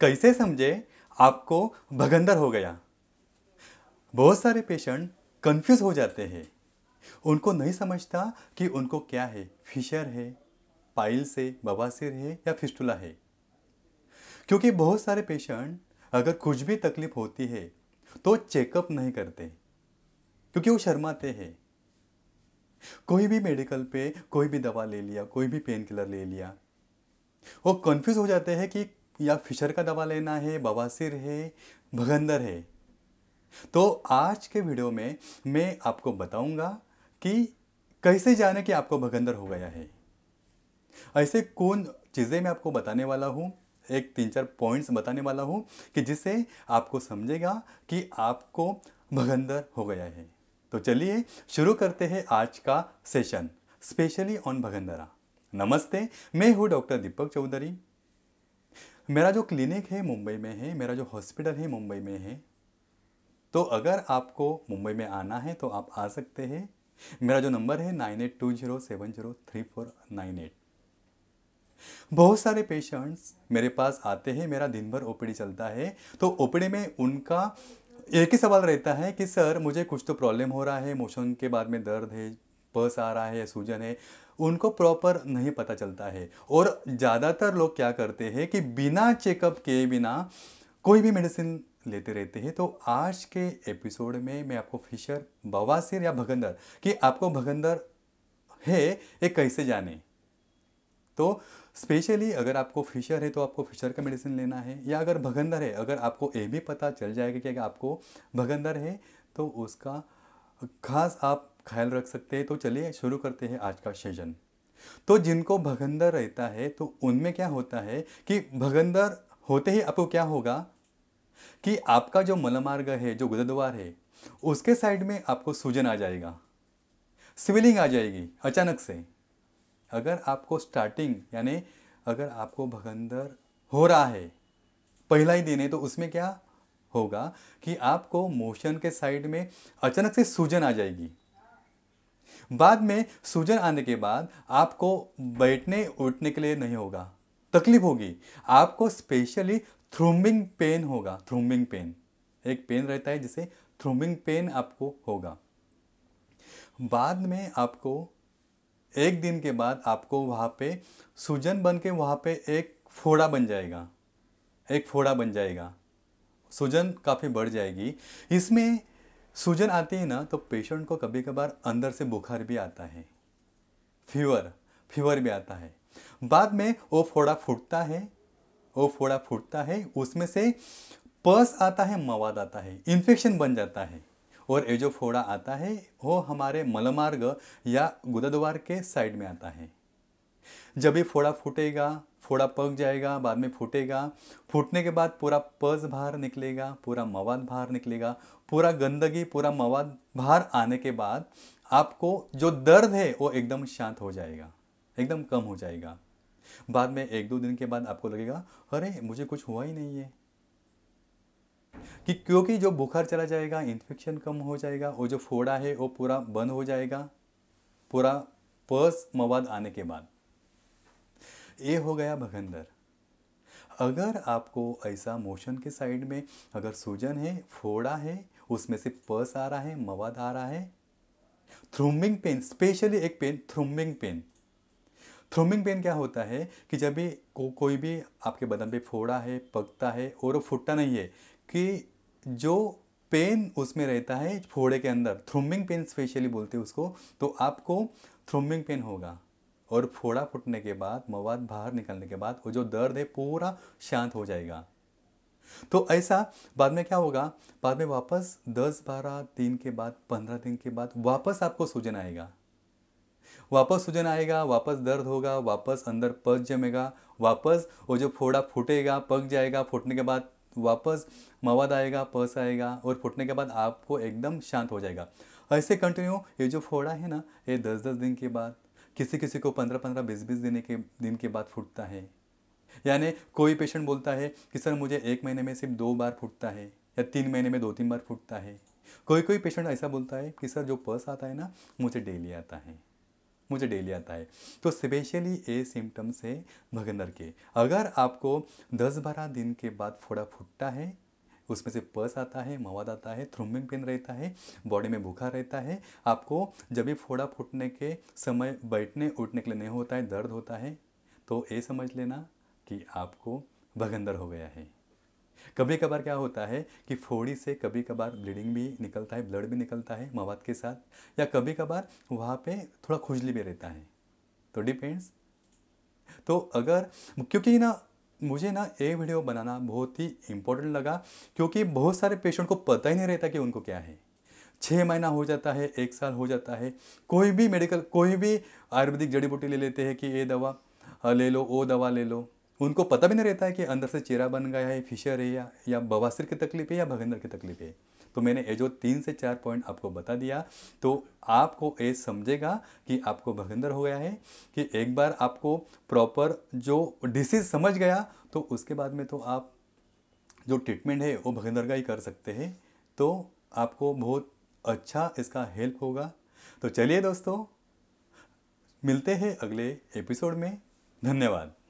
कैसे समझे आपको भगंदर हो गया बहुत सारे पेशेंट कंफ्यूज हो जाते हैं उनको नहीं समझता कि उनको क्या है फिशर है पाइल से बवासीर है या फिस्टुला है क्योंकि बहुत सारे पेशेंट अगर कुछ भी तकलीफ होती है तो चेकअप नहीं करते क्योंकि वो शर्माते हैं कोई भी मेडिकल पे कोई भी दवा ले लिया कोई भी पेन किलर ले लिया वो कंफ्यूज हो जाते हैं कि या फिशर का दवा लेना है बवासीर है भगंदर है तो आज के वीडियो में मैं आपको बताऊंगा कि कैसे जाने कि आपको भगंदर हो गया है ऐसे कौन चीज़ें मैं आपको बताने वाला हूँ एक तीन चार पॉइंट्स बताने वाला हूँ कि जिससे आपको समझेगा कि आपको भगंदर हो गया है तो चलिए शुरू करते हैं आज का सेशन स्पेशली ऑन भगंदरा नमस्ते मैं हूँ डॉक्टर दीपक चौधरी मेरा जो क्लिनिक है मुंबई में है मेरा जो हॉस्पिटल है मुंबई में है तो अगर आपको मुंबई में आना है तो आप आ सकते हैं मेरा जो नंबर है nine eight two zero seven zero three four nine eight बहुत सारे पेशेंट्स मेरे पास आते हैं मेरा दिन भर ओपीडी चलता है तो ओपीडी में उनका एक ही सवाल रहता है कि सर मुझे कुछ तो प्रॉब्लम हो रहा है मोशन के बाद में दर्द है पस आ रहा है सूजन है उनको प्रॉपर नहीं पता चलता है और ज़्यादातर लोग क्या करते हैं कि बिना चेकअप के बिना कोई भी मेडिसिन लेते रहते हैं तो आज के एपिसोड में मैं आपको फिशर बवासीर या भगंदर कि आपको भगंदर है ये कैसे जाने तो स्पेशली अगर आपको फिशर है तो आपको फिशर का मेडिसिन लेना है या अगर भगंदर है अगर आपको ये भी पता चल जाएगा कि अगर आपको भगंदर है तो उसका खास आप ख्याल रख सकते हैं तो चलिए शुरू करते हैं आज का सेशन तो जिनको भगंदर रहता है तो उनमें क्या होता है कि भगंदर होते ही आपको क्या होगा कि आपका जो मलमार्ग है जो गुरुद्वार है उसके साइड में आपको सूजन आ जाएगा स्विलिंग आ जाएगी अचानक से अगर आपको स्टार्टिंग यानी अगर आपको भगंदर हो रहा है पहला ही दिन है तो उसमें क्या होगा कि आपको मोशन के साइड में अचानक से सूजन आ जाएगी बाद में सूजन आने के बाद आपको बैठने उठने के लिए नहीं होगा तकलीफ होगी आपको स्पेशली थ्रूमिंग पेन होगा थ्रूमिंग पेन एक पेन रहता है जिसे थ्रूमिंग पेन आपको होगा बाद में आपको एक दिन के बाद आपको वहाँ पे सूजन बन के वहाँ पे एक फोड़ा बन जाएगा एक फोड़ा बन जाएगा सूजन काफ़ी बढ़ जाएगी इसमें सूजन आती है ना तो पेशेंट को कभी कभार अंदर से बुखार भी आता है फीवर फीवर भी आता है बाद में वो फोड़ा फूटता है वो फोड़ा फूटता है उसमें से पस आता है मवाद आता है इन्फेक्शन बन जाता है और ये जो फोड़ा आता है वो हमारे मलमार्ग या गुदाद्वार के साइड में आता है जब ये फोड़ा फूटेगा फोड़ा पक जाएगा बाद में फूटेगा फूटने के बाद पूरा पज बाहर निकलेगा पूरा मवाद बाहर निकलेगा पूरा गंदगी पूरा मवाद बाहर आने के बाद आपको जो दर्द है वो एकदम शांत हो जाएगा एकदम कम हो जाएगा बाद में एक दो दिन के बाद आपको लगेगा अरे मुझे कुछ हुआ ही नहीं है कि क्योंकि जो बुखार चला जाएगा इन्फेक्शन कम हो जाएगा वो जो फोड़ा है वो पूरा बंद हो जाएगा पूरा पर्स मवाद आने के बाद ये हो गया भगंदर अगर आपको ऐसा मोशन के साइड में अगर सूजन है फोड़ा है उसमें से पर्स आ रहा है मवाद आ रहा है थ्रूमिंग पेन स्पेशली एक pain throbbing pain throbbing pain क्या होता है कि जब भी को, कोई भी आपके बदन पे फोड़ा है पकता है और फुटता नहीं है कि जो पेन उसमें रहता है फोड़े के अंदर थ्रूमिंग पेन स्पेशली बोलते हैं उसको तो आपको थ्रूमिंग पेन होगा और फोड़ा फूटने के बाद मवाद बाहर निकलने के बाद वो जो दर्द है पूरा शांत हो जाएगा तो ऐसा बाद में क्या होगा बाद में वापस दस बारह दिन के बाद पंद्रह दिन के बाद वापस आपको सूजन आएगा वापस सूजन आएगा वापस दर्द होगा वापस अंदर पस जमेगा वापस वो जो फोड़ा फूटेगा पक जाएगा फूटने के बाद वापस मवाद आएगा पस आएगा और फूटने के बाद आपको एकदम शांत हो जाएगा ऐसे कंटिन्यू ये जो फोड़ा है ना ये दस दस दिन के बाद किसी किसी को पंद्रह पंद्रह बीस बीस देने के दिन के बाद फूटता है यानी कोई पेशेंट बोलता है कि सर मुझे एक महीने में सिर्फ दो बार फूटता है या तीन महीने में दो तीन बार फूटता है कोई कोई पेशेंट ऐसा बोलता है कि सर जो पर्स आता है ना मुझे डेली आता है मुझे डेली आता है तो स्पेशली ये सिम्टम्स है भगंदर के अगर आपको दस बारह दिन के बाद फोड़ा फूटता है उसमें से पस आता है मवाद आता है थ्रुमिंग पेन रहता है बॉडी में भूखा रहता है आपको जब भी फोड़ा फूटने के समय बैठने उठने के लिए नहीं होता है दर्द होता है तो ये समझ लेना कि आपको भगंदर हो गया है कभी कभार क्या होता है कि फोड़ी से कभी कभार ब्लीडिंग भी निकलता है ब्लड भी निकलता है मवाद के साथ या कभी कभार वहाँ पे थोड़ा खुजली भी रहता है तो डिपेंड्स तो अगर क्योंकि ना मुझे ना ये वीडियो बनाना बहुत ही इम्पोर्टेंट लगा क्योंकि बहुत सारे पेशेंट को पता ही नहीं रहता कि उनको क्या है छः महीना हो जाता है एक साल हो जाता है कोई भी मेडिकल कोई भी आयुर्वेदिक जड़ी बूटी ले लेते हैं कि ये दवा हाँ, ले लो वो दवा ले लो उनको पता भी नहीं रहता है कि अंदर से चेहरा बन गया है फिशर है या या बवासिर की तकलीफ है या भगंदर की तकलीफ है तो मैंने ये जो तीन से चार पॉइंट आपको बता दिया तो आपको ये समझेगा कि आपको भगंदर हो गया है कि एक बार आपको प्रॉपर जो डिसीज समझ गया तो उसके बाद में तो आप जो ट्रीटमेंट है वो भगंदर का ही कर सकते हैं तो आपको बहुत अच्छा इसका हेल्प होगा तो चलिए दोस्तों मिलते हैं अगले एपिसोड में धन्यवाद